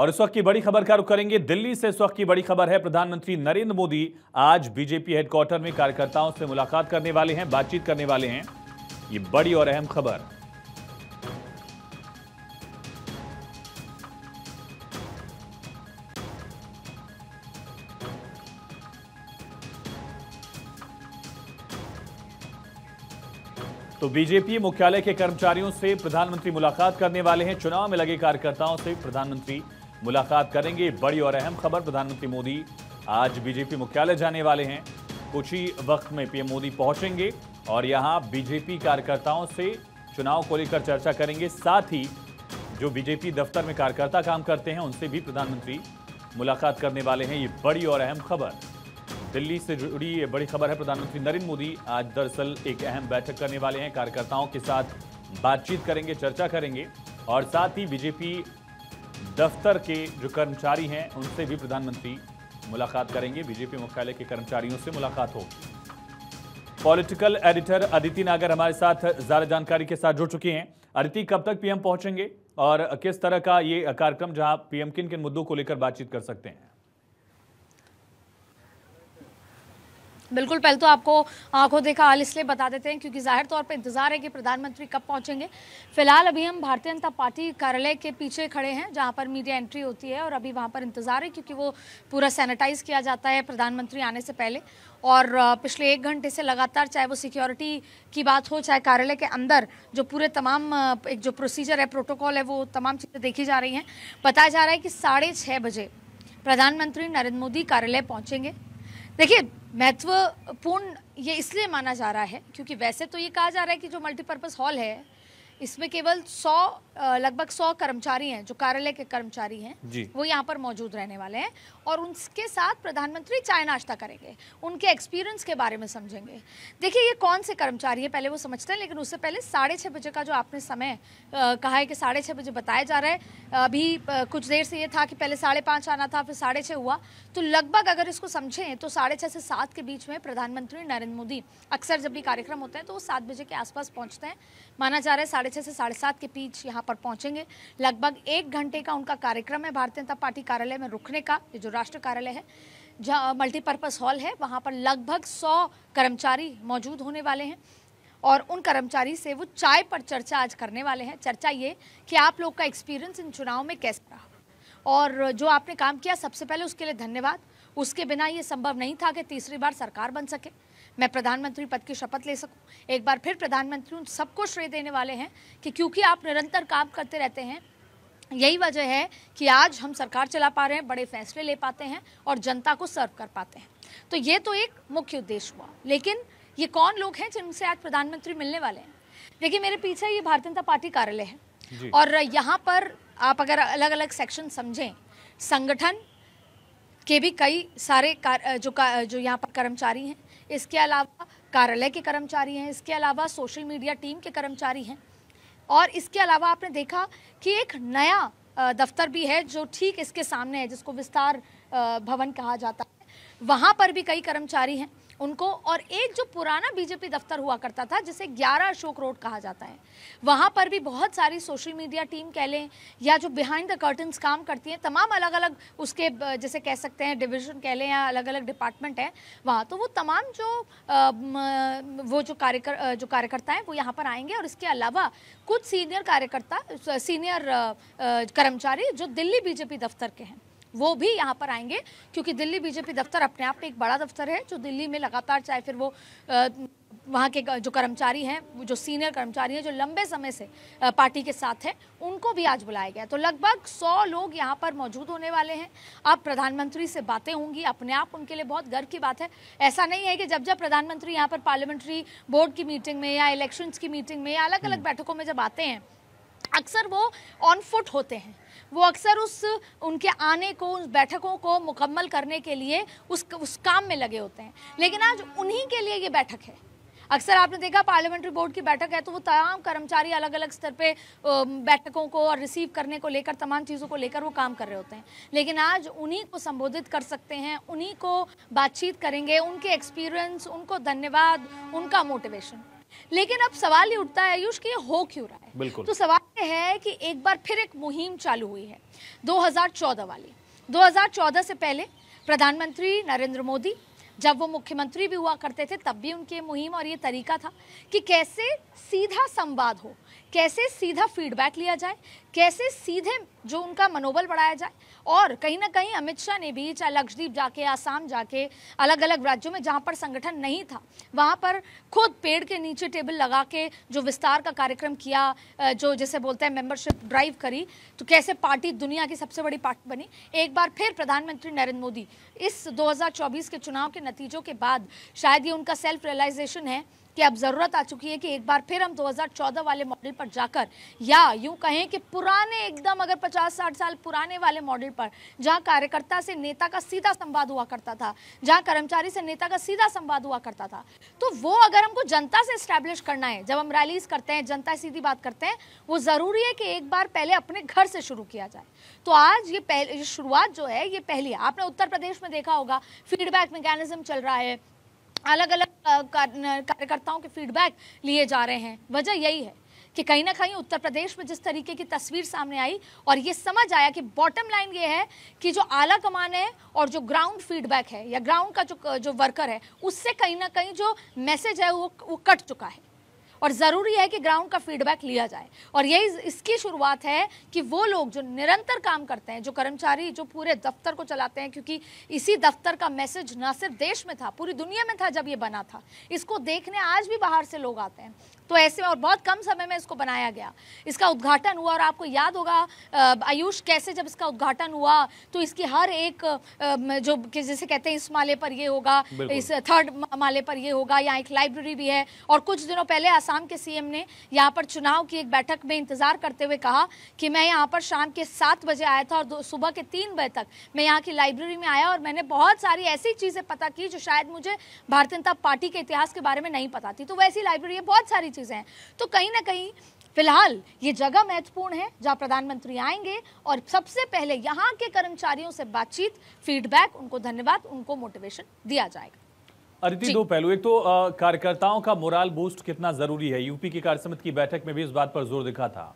और इस वक्त की बड़ी खबर का रुख करेंगे दिल्ली से इस वक्त की बड़ी खबर है प्रधानमंत्री नरेंद्र मोदी आज बीजेपी हेडक्वार्टर में कार्यकर्ताओं से मुलाकात करने वाले हैं बातचीत करने वाले हैं ये बड़ी और अहम खबर तो बीजेपी मुख्यालय के कर्मचारियों से प्रधानमंत्री मुलाकात करने वाले हैं चुनाव में लगे कार्यकर्ताओं से प्रधानमंत्री मुलाकात करेंगे बड़ी और अहम खबर प्रधानमंत्री मोदी आज बीजेपी मुख्यालय जाने वाले हैं कुछ ही वक्त में पीएम मोदी पहुंचेंगे और यहां बीजेपी कार्यकर्ताओं से चुनाव को लेकर चर्चा करेंगे साथ ही जो बीजेपी दफ्तर में कार्यकर्ता काम करते हैं उनसे भी प्रधानमंत्री मुलाकात करने वाले हैं ये बड़ी और अहम खबर दिल्ली से जुड़ी ये बड़ी खबर है प्रधानमंत्री नरेंद्र मोदी आज दरअसल एक अहम बैठक करने वाले हैं कार्यकर्ताओं के साथ बातचीत करेंगे चर्चा करेंगे और साथ ही बीजेपी दफ्तर के जो कर्मचारी हैं उनसे भी प्रधानमंत्री मुलाकात करेंगे बीजेपी मुख्यालय के कर्मचारियों से मुलाकात होगी पॉलिटिकल एडिटर अदिति नागर हमारे साथ ज्यादा जानकारी के साथ जुड़ चुके हैं अदिति कब तक पीएम पहुंचेंगे और किस तरह का ये कार्यक्रम जहां पीएम किन किन मुद्दों को लेकर बातचीत कर सकते हैं बिल्कुल पहले तो आपको आंखों देखा हाल इसलिए बता देते हैं क्योंकि जाहिर तौर पर इंतजार है कि प्रधानमंत्री कब पहुंचेंगे फिलहाल अभी हम भारतीय जनता पार्टी कार्यालय के पीछे खड़े हैं जहां पर मीडिया एंट्री होती है और अभी वहां पर इंतजार है क्योंकि वो पूरा सैनिटाइज किया जाता है प्रधानमंत्री आने से पहले और पिछले एक घंटे से लगातार चाहे वो सिक्योरिटी की बात हो चाहे कार्यालय के अंदर जो पूरे तमाम एक जो प्रोसीजर है प्रोटोकॉल है वो तमाम चीज़ें देखी जा रही हैं बताया जा रहा है कि साढ़े छः बजे प्रधानमंत्री नरेंद्र मोदी कार्यालय पहुंचेंगे देखिए महत्वपूर्ण ये इसलिए माना जा रहा है क्योंकि वैसे तो ये कहा जा रहा है कि जो मल्टीपर्पज़ हॉल है इसमें केवल सौ लगभग सौ कर्मचारी हैं जो कार्यालय के कर्मचारी हैं वो यहाँ पर मौजूद रहने वाले हैं और उनके साथ प्रधानमंत्री चाय नाश्ता करेंगे उनके एक्सपीरियंस के बारे में समझेंगे देखिए ये कौन से कर्मचारी हैं पहले वो समझते हैं लेकिन उससे पहले साढ़े छः बजे का जो आपने समय कहा है कि साढ़े छः बजे बताया जा रहा है अभी कुछ देर से ये था कि पहले साढ़े पाँच आना था फिर साढ़े छः हुआ तो लगभग अगर इसको समझें तो साढ़े छः से सात के बीच में प्रधानमंत्री नरेंद्र मोदी अक्सर जब भी कार्यक्रम होते हैं तो वो सात बजे के आसपास पहुँचते हैं माना जा रहा है साढ़े छः से साढ़े सात के बीच यहाँ पर पहुँचेंगे लगभग एक घंटे का उनका कार्यक्रम है भारतीय जनता पार्टी कार्यालय में रुकने का ये जो राष्ट्र कार्यालय है जहाँ मल्टीपर्पज़ हॉल है वहाँ पर लगभग सौ कर्मचारी मौजूद होने वाले हैं और उन कर्मचारी से वो चाय पर चर्चा आज करने वाले हैं चर्चा ये कि आप लोग का एक्सपीरियंस इन चुनाव में कैसा रहा और जो आपने काम किया सबसे पहले उसके लिए धन्यवाद उसके बिना ये संभव नहीं था कि तीसरी बार सरकार बन सके मैं प्रधानमंत्री पद की शपथ ले सकूं एक बार फिर प्रधानमंत्री उन सबको श्रेय देने वाले हैं कि क्योंकि आप निरंतर काम करते रहते हैं यही वजह है कि आज हम सरकार चला पा रहे हैं बड़े फैसले ले पाते हैं और जनता को सर्व कर पाते हैं तो ये तो एक मुख्य उद्देश्य हुआ लेकिन ये कौन लोग हैं जिनसे आज प्रधानमंत्री मिलने वाले हैं देखिए मेरे पीछे ये भारतीय जनता पार्टी कार्यालय है और यहाँ पर आप अगर अलग अलग सेक्शन समझें संगठन के भी कई सारे कार, जो का, जो यहाँ पर कर्मचारी हैं इसके अलावा कार्यालय के कर्मचारी हैं इसके अलावा सोशल मीडिया टीम के कर्मचारी हैं और इसके अलावा आपने देखा कि एक नया दफ्तर भी है जो ठीक इसके सामने है जिसको विस्तार भवन कहा जाता है वहाँ पर भी कई कर्मचारी हैं उनको और एक जो पुराना बीजेपी दफ्तर हुआ करता था जिसे 11 अशोक रोड कहा जाता है वहाँ पर भी बहुत सारी सोशल मीडिया टीम कह लें या जो बिहाइंड द कर्टन्स काम करती हैं तमाम अलग अलग उसके जैसे कह सकते हैं डिविजन कह लें या अलग अलग डिपार्टमेंट हैं वहाँ तो वो तमाम जो आ, वो जो कार्यकर जो कार्यकर्ता हैं वो यहाँ पर आएंगे और इसके अलावा कुछ सीनियर कार्यकर्ता सीनियर कर्मचारी जो दिल्ली बीजेपी दफ्तर के हैं वो भी यहाँ पर आएंगे क्योंकि दिल्ली बीजेपी दफ्तर अपने आप में एक बड़ा दफ्तर है जो दिल्ली में लगातार चाहे फिर वो वहाँ के जो कर्मचारी हैं जो सीनियर कर्मचारी हैं जो लंबे समय से पार्टी के साथ हैं उनको भी आज बुलाया गया तो लगभग सौ लोग यहाँ पर मौजूद होने वाले हैं अब प्रधानमंत्री से बातें होंगी अपने आप उनके लिए बहुत गर्व की बात है ऐसा नहीं है कि जब जब प्रधानमंत्री यहाँ पर पार्लियामेंट्री बोर्ड की मीटिंग में या इलेक्शंस की मीटिंग में या अलग अलग हम्म। बैठकों में जब आते हैं अक्सर वो ऑन फुट होते हैं वो अक्सर उस उनके आने को उन बैठकों को मुकम्मल करने के लिए उस उस काम में लगे होते हैं लेकिन आज उन्हीं के लिए ये बैठक है अक्सर आपने देखा पार्लियामेंट्री बोर्ड की बैठक है तो वो तमाम कर्मचारी अलग अलग स्तर पे बैठकों को और रिसीव करने को लेकर तमाम चीज़ों को लेकर वो काम कर रहे होते हैं लेकिन आज उन्हीं को संबोधित कर सकते हैं उन्हीं को बातचीत करेंगे उनके एक्सपीरियंस उनको धन्यवाद उनका मोटिवेशन लेकिन अब सवाल ये उठता है आयुष कि ये हो क्यों रहा है बिल्कुल तो सवाल ये है कि एक बार फिर एक मुहिम चालू हुई है 2014 वाली 2014 से पहले प्रधानमंत्री नरेंद्र मोदी जब वो मुख्यमंत्री भी हुआ करते थे तब भी उनकी मुहिम और ये तरीका था कि कैसे सीधा संवाद हो कैसे सीधा फीडबैक लिया जाए कैसे सीधे जो उनका मनोबल बढ़ाया जाए और कहीं ना कहीं अमित शाह ने भी चाहे लक्षद्वीप जाके आसाम जाके अलग अलग राज्यों में जहाँ पर संगठन नहीं था वहाँ पर खुद पेड़ के नीचे टेबल लगा के जो विस्तार का कार्यक्रम किया जो जैसे बोलते हैं मेंबरशिप ड्राइव करी तो कैसे पार्टी दुनिया की सबसे बड़ी पार्टी बनी एक बार फिर प्रधानमंत्री नरेंद्र मोदी इस दो के चुनाव के नतीजों के बाद शायद ये उनका सेल्फ रियलाइजेशन है कि अब ज़रूरत आ चुकी है कि एक बार फिर हम दो वाले मॉडल पर जाकर या यूं कहें कि पुराने एकदम अगर 50-60 साल पुराने वाले मॉडल पर जहां कार्यकर्ता से नेता का सीधा संवाद हुआ करता था जहां कर्मचारी से नेता का सीधा संवाद हुआ करता था तो वो अगर हमको जनता से स्टैब्लिश करना है जब हम रैलीज करते हैं जनता सीधी बात करते हैं वो ज़रूरी है कि एक बार पहले अपने घर से शुरू किया जाए तो आज ये पहले शुरुआत जो है ये पहली है आपने उत्तर प्रदेश में देखा होगा फीडबैक मैकेनिज्म चल रहा है अलग अलग कार्यकर्ताओं के फीडबैक लिए जा रहे हैं वजह यही है कि कहीं ना कहीं उत्तर प्रदेश में जिस तरीके की तस्वीर सामने आई और ये समझ आया कि बॉटम लाइन ये है कि जो आला कमान है और जो ग्राउंड फीडबैक है या ग्राउंड का जो जो वर्कर है उससे कहीं ना कहीं जो मैसेज है वो वो कट चुका है और ज़रूरी है कि ग्राउंड का फीडबैक लिया जाए और यही इसकी शुरुआत है कि वो लोग जो निरंतर काम करते हैं जो कर्मचारी जो पूरे दफ्तर को चलाते हैं क्योंकि इसी दफ्तर का मैसेज ना सिर्फ देश में था पूरी दुनिया में था जब ये बना था इसको देखने आज भी बाहर से लोग आते हैं तो ऐसे में और बहुत कम समय में इसको बनाया गया इसका उद्घाटन हुआ और आपको याद होगा आयुष कैसे जब इसका उद्घाटन हुआ तो इसकी हर एक जो जैसे कहते हैं इस माले पर ये होगा इस थर्ड माले पर ये होगा यहाँ एक लाइब्रेरी भी है और कुछ दिनों पहले आसाम के सीएम ने यहाँ पर चुनाव की एक बैठक में इंतजार करते हुए कहा कि मैं यहाँ पर शाम के सात बजे आया था और सुबह के तीन बजे तक मैं यहाँ की लाइब्रेरी में आया और मैंने बहुत सारी ऐसी चीज़ें पता की जो शायद मुझे भारतीय जनता पार्टी के इतिहास के बारे में नहीं पता थी तो वैसी लाइब्रेरी है बहुत सारी चीज़ चीज़ें हैं तो कहीं ना कहीं फिलहाल ये जगह महत्वपूर्ण है जहाँ प्रधानमंत्री आएंगे और सबसे पहले यहाँ के कर्मचारियों से बातचीत फीडबैक उनको धन्यवाद उनको मोटिवेशन दिया जाएगा अरिति दो पहलू एक तो कार्यकर्ताओं का मोराल बूस्ट कितना जरूरी है यूपी की कार्य की बैठक में भी इस बात पर जोर दिखा था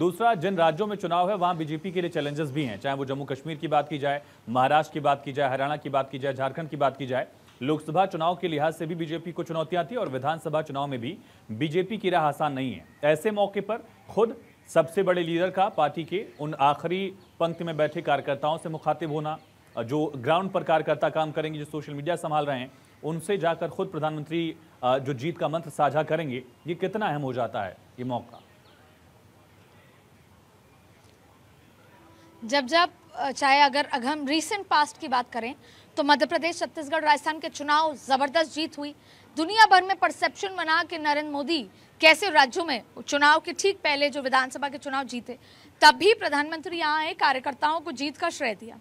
दूसरा जिन राज्यों में चुनाव है वहां बीजेपी के लिए चैलेंजेस भी हैं चाहे वो जम्मू कश्मीर की बात की जाए महाराष्ट्र की बात की जाए हरियाणा की बात की जाए झारखंड की बात की जाए लोकसभा चुनाव के लिहाज से भी बीजेपी को चुनौतियां थी और विधानसभा चुनाव में भी बीजेपी की राह आसान नहीं है ऐसे मौके पर खुद सबसे बड़े लीडर का पार्टी के उन आखिरी पंक्ति में बैठे कार्यकर्ताओं से मुखातिब होना जो ग्राउंड पर कार्यकर्ता काम करेंगे जो सोशल मीडिया संभाल रहे हैं उनसे जाकर खुद प्रधानमंत्री जो जीत का मंत्र साझा करेंगे ये कितना अहम हो जाता है ये मौका जब जब चाहे अगर अगर हम रिसेंट पास्ट की बात करें तो मध्य प्रदेश छत्तीसगढ़ राजस्थान के चुनाव जबरदस्त जीत हुई दुनिया भर में परसेप्शन बना कि नरेंद्र मोदी कैसे राज्यों में चुनाव के ठीक पहले जो विधानसभा के चुनाव जीते तब भी प्रधानमंत्री यहाँ आए कार्यकर्ताओं को जीत का श्रेय दिया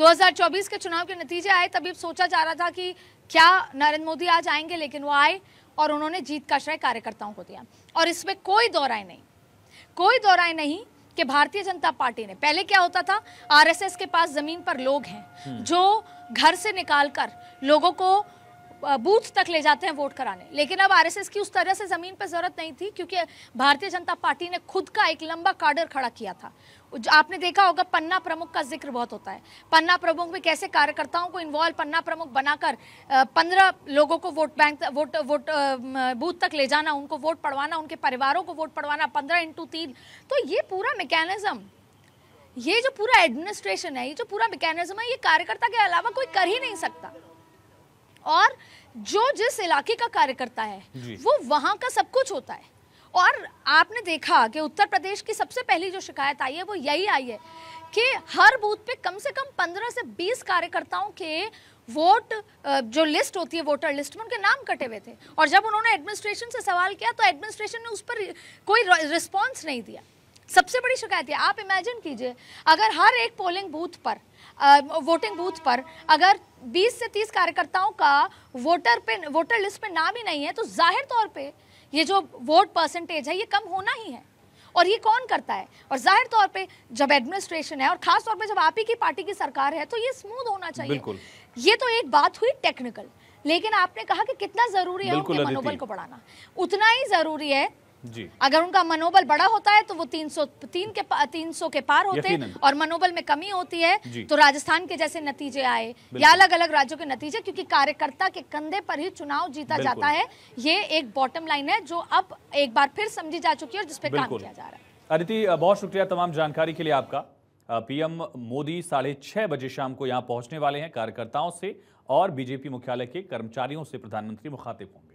2024 के चुनाव के नतीजे आए तभी सोचा जा रहा था कि क्या नरेंद्र मोदी आज आएंगे लेकिन वो आए और उन्होंने जीत का श्रेय कार्यकर्ताओं को दिया और इसमें कोई दो राय नहीं कोई दो नहीं कि भारतीय जनता पार्टी ने पहले क्या होता था आर के पास जमीन पर लोग हैं हम्म। जो घर से निकालकर लोगों को बूथ तक ले जाते हैं वोट कराने लेकिन अब आरएसएस की उस तरह से ज़मीन पर ज़रूरत नहीं थी क्योंकि भारतीय जनता पार्टी ने खुद का एक लंबा कार्डर खड़ा किया था आपने देखा होगा पन्ना प्रमुख का जिक्र बहुत होता है पन्ना प्रमुख में कैसे कार्यकर्ताओं को इन्वॉल्व पन्ना प्रमुख बनाकर पंद्रह लोगों को vote bank vote vote booth तक ले जाना उनको वोट पड़वाना उनके परिवारों को वोट पड़वाना पंद्रह इंटू तीन तो ये पूरा मैकेनिज्म ये जो पूरा एडमिनिस्ट्रेशन है ये जो पूरा मैकेनिज्म है ये कार्यकर्ता के अलावा कोई कर ही नहीं सकता और जो जिस इलाके का कार्यकर्ता है वो वहां का सब कुछ होता है और आपने देखा कि उत्तर प्रदेश की सबसे पहली जो शिकायत आई है वो यही आई है कि हर बूथ पे कम से कम पंद्रह से बीस कार्यकर्ताओं के वोट जो लिस्ट होती है वोटर लिस्ट में उनके नाम कटे हुए थे और जब उन्होंने एडमिनिस्ट्रेशन से सवाल किया तो एडमिनिस्ट्रेशन ने उस पर कोई रिस्पॉन्स नहीं दिया सबसे बड़ी शिकायत है आप इमेजिन कीजिए अगर हर एक पोलिंग बूथ पर आ, वोटिंग बूथ पर अगर 20 से 30 कार्यकर्ताओं का वोटर पे वोटर लिस्ट में नाम ही नहीं है तो जाहिर तौर पे ये जो वोट परसेंटेज है ये कम होना ही है और ये कौन करता है और जाहिर तौर पे जब एडमिनिस्ट्रेशन है और खास तौर पे जब आप ही की पार्टी की सरकार है तो ये स्मूथ होना चाहिए ये तो एक बात हुई टेक्निकल लेकिन आपने कहा कि कितना जरूरी है उनके मनोबल को बढ़ाना उतना ही जरूरी है जी अगर उनका मनोबल बड़ा होता है तो वो 300 तीन के तीन सौ के पार होते हैं और मनोबल में कमी होती है तो राजस्थान के जैसे नतीजे आए या अलग अलग राज्यों के नतीजे क्योंकि कार्यकर्ता के कंधे पर ही चुनाव जीता जाता है ये एक बॉटम लाइन है जो अब एक बार फिर समझी जा चुकी है और जिसपे काम किया जा रहा है अदिति बहुत शुक्रिया तमाम जानकारी के लिए आपका पीएम मोदी साढ़े छह बजे शाम को यहाँ पहुंचने वाले हैं कार्यकर्ताओं से और बीजेपी मुख्यालय के कर्मचारियों से प्रधानमंत्री मुखातिब होंगे